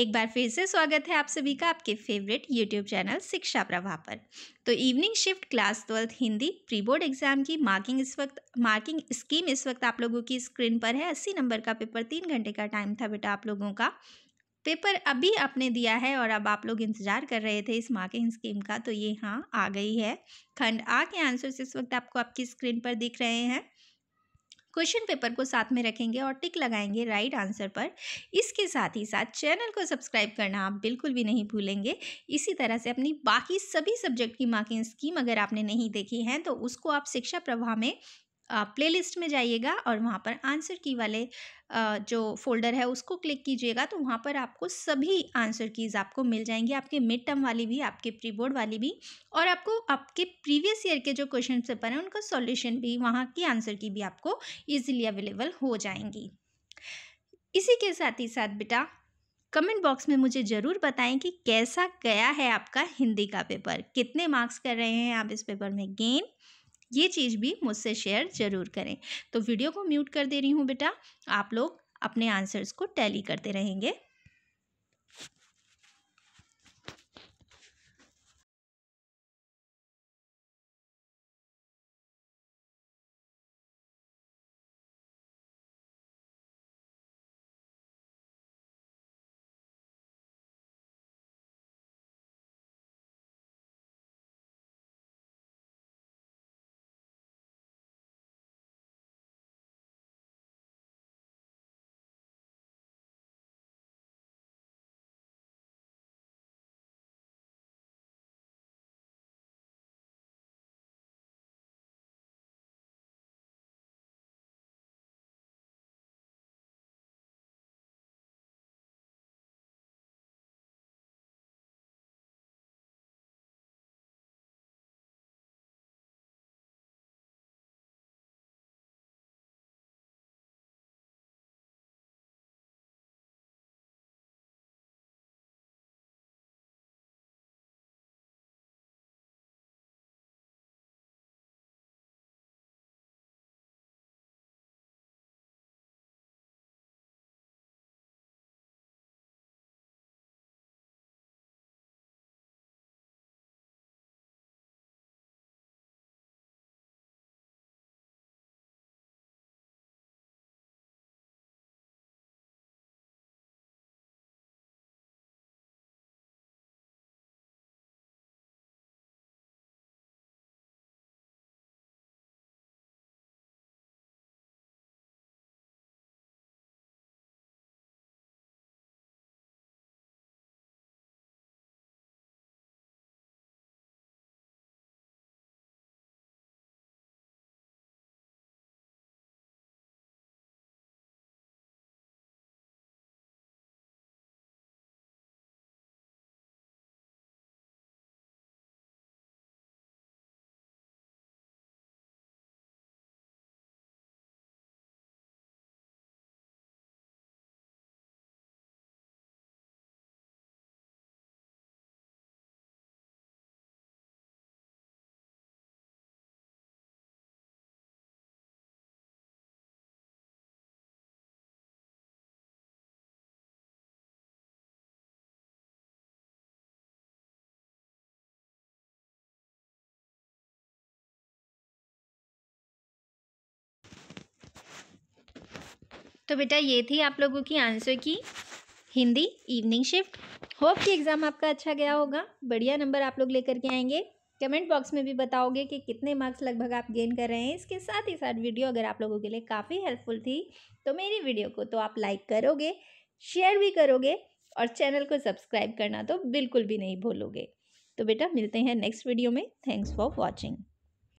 एक बार फिर से स्वागत है आप सभी का आपके फेवरेट यूट्यूब चैनल शिक्षा प्रभा पर तो evening shift class twelfth Hindi pre board exam की मार्किंग इस वक्त मार्किंग स्कीम इस वक्त आप लोगों की स्क्रीन पर है अस्सी नंबर का पेपर तीन घंटे का टाइम था बेटा आप लोगों का पेपर अभी आपने दिया है और अब आप लोग इंतजार कर रहे थे इस मार्किंग स्कीम का तो ये हाँ आ गई है खंड आ के आंसर्स इस वक्त आपको आपकी स्क्रीन पर दिख रहे हैं क्वेश्चन पेपर को साथ में रखेंगे और टिक लगाएंगे राइट आंसर पर इसके साथ ही साथ चैनल को सब्सक्राइब करना आप बिल्कुल भी नहीं भूलेंगे इसी तरह से अपनी बाकी सभी सब्जेक्ट की मार्किंग स्कीम अगर आपने नहीं देखी है तो उसको आप शिक्षा प्रवाह में प्लेलिस्ट में जाइएगा और वहाँ पर आंसर की वाले जो फोल्डर है उसको क्लिक कीजिएगा तो वहाँ पर आपको सभी आंसर कीज़ आपको मिल जाएंगी आपके मिड टर्म वाली भी आपके प्री बोर्ड वाली भी और आपको आपके प्रीवियस ईयर के जो क्वेश्चन पेपर हैं उनका सॉल्यूशन भी वहाँ की आंसर की भी आपको ईजिली अवेलेबल हो जाएंगी इसी के साथ ही साथ बेटा कमेंट बॉक्स में मुझे ज़रूर बताएं कि कैसा गया है आपका हिंदी का पेपर कितने मार्क्स कर रहे हैं आप इस पेपर में गेन ये चीज़ भी मुझसे शेयर ज़रूर करें तो वीडियो को म्यूट कर दे रही हूँ बेटा आप लोग अपने आंसर्स को टैली करते रहेंगे तो बेटा ये थी आप लोगों की आंसर की हिंदी इवनिंग शिफ्ट होप कि एग्ज़ाम आपका अच्छा गया होगा बढ़िया नंबर आप लोग लेकर के आएंगे कमेंट बॉक्स में भी बताओगे कि कितने मार्क्स लगभग आप गेन कर रहे हैं इसके साथ ही साथ वीडियो अगर आप लोगों के लिए काफ़ी हेल्पफुल थी तो मेरी वीडियो को तो आप लाइक करोगे शेयर भी करोगे और चैनल को सब्सक्राइब करना तो बिल्कुल भी नहीं भूलोगे तो बेटा मिलते हैं नेक्स्ट वीडियो में थैंक्स फॉर वॉचिंग